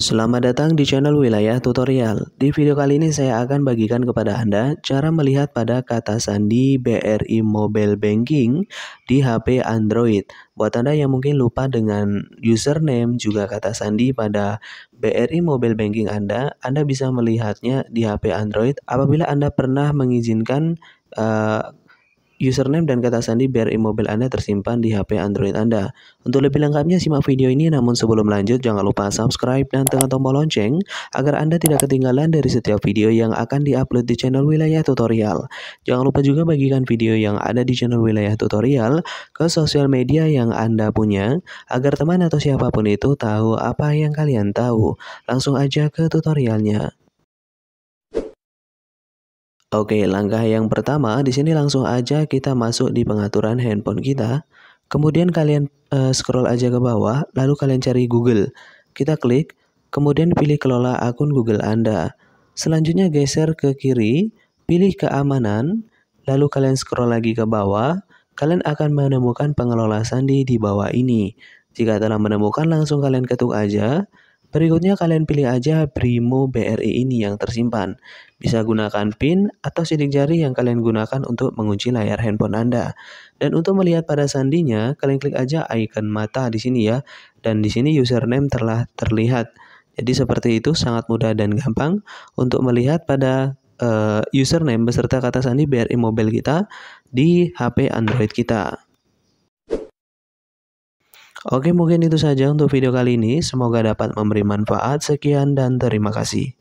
Selamat datang di channel Wilayah Tutorial. Di video kali ini saya akan bagikan kepada Anda cara melihat pada kata sandi BRI Mobile Banking di HP Android. Buat Anda yang mungkin lupa dengan username juga kata sandi pada BRI Mobile Banking Anda, Anda bisa melihatnya di HP Android apabila Anda pernah mengizinkan eh, Username dan kata sandi BRI Mobile Anda tersimpan di HP Android Anda. Untuk lebih lengkapnya simak video ini namun sebelum lanjut jangan lupa subscribe dan tekan tombol lonceng agar Anda tidak ketinggalan dari setiap video yang akan diupload di channel Wilayah Tutorial. Jangan lupa juga bagikan video yang ada di channel Wilayah Tutorial ke sosial media yang Anda punya agar teman atau siapapun itu tahu apa yang kalian tahu. Langsung aja ke tutorialnya. Oke, langkah yang pertama di sini langsung aja kita masuk di pengaturan handphone kita. Kemudian kalian uh, scroll aja ke bawah, lalu kalian cari Google. Kita klik, kemudian pilih kelola akun Google Anda. Selanjutnya geser ke kiri, pilih keamanan, lalu kalian scroll lagi ke bawah. Kalian akan menemukan pengelola sandi di bawah ini. Jika telah menemukan langsung kalian ketuk aja. Berikutnya kalian pilih aja Brimo BRI ini yang tersimpan. Bisa gunakan PIN atau sidik jari yang kalian gunakan untuk mengunci layar handphone Anda. Dan untuk melihat pada sandinya, kalian klik aja icon mata di sini ya. Dan di sini username telah terlihat. Jadi seperti itu sangat mudah dan gampang untuk melihat pada uh, username beserta kata sandi BRI Mobile kita di HP Android kita. Oke mungkin itu saja untuk video kali ini, semoga dapat memberi manfaat. Sekian dan terima kasih.